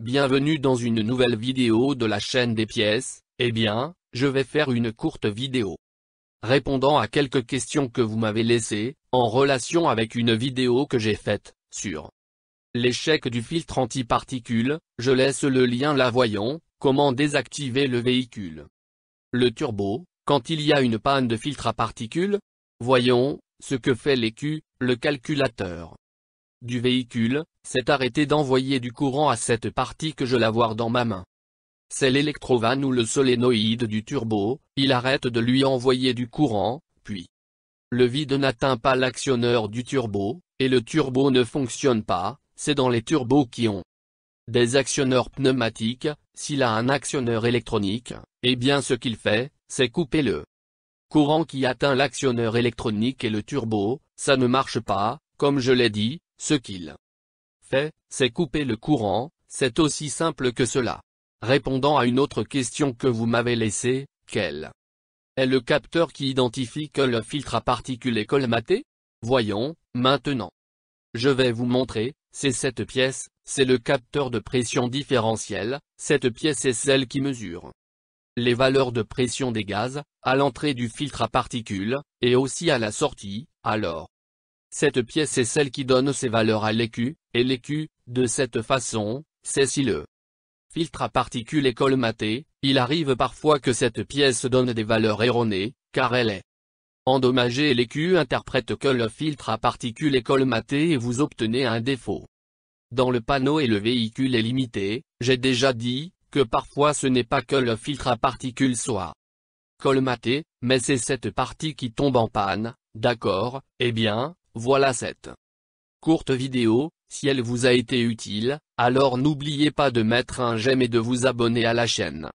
Bienvenue dans une nouvelle vidéo de la chaîne des pièces, eh bien, je vais faire une courte vidéo. Répondant à quelques questions que vous m'avez laissées, en relation avec une vidéo que j'ai faite, sur l'échec du filtre anti-particules, je laisse le lien là voyons, comment désactiver le véhicule. Le turbo, quand il y a une panne de filtre à particules Voyons, ce que fait l'écu, le calculateur du véhicule, s'est arrêté d'envoyer du courant à cette partie que je la vois dans ma main. C'est l'électrovanne ou le solénoïde du turbo, il arrête de lui envoyer du courant, puis le vide n'atteint pas l'actionneur du turbo, et le turbo ne fonctionne pas, c'est dans les turbos qui ont des actionneurs pneumatiques, s'il a un actionneur électronique, eh bien ce qu'il fait, c'est couper le courant qui atteint l'actionneur électronique et le turbo, ça ne marche pas, comme je l'ai dit, ce qu'il fait, c'est couper le courant, c'est aussi simple que cela. Répondant à une autre question que vous m'avez laissée, quel est le capteur qui identifie que le filtre à particules est colmaté Voyons, maintenant. Je vais vous montrer, c'est cette pièce, c'est le capteur de pression différentielle, cette pièce est celle qui mesure les valeurs de pression des gaz, à l'entrée du filtre à particules, et aussi à la sortie, alors. Cette pièce est celle qui donne ses valeurs à l'écu, et l'écu, de cette façon, c'est si le filtre à particules est colmaté, il arrive parfois que cette pièce donne des valeurs erronées, car elle est endommagée et l'écu interprète que le filtre à particules est colmaté et vous obtenez un défaut. Dans le panneau et le véhicule est limité, j'ai déjà dit, que parfois ce n'est pas que le filtre à particules soit colmaté, mais c'est cette partie qui tombe en panne, d'accord, eh bien, voilà cette courte vidéo, si elle vous a été utile, alors n'oubliez pas de mettre un j'aime et de vous abonner à la chaîne.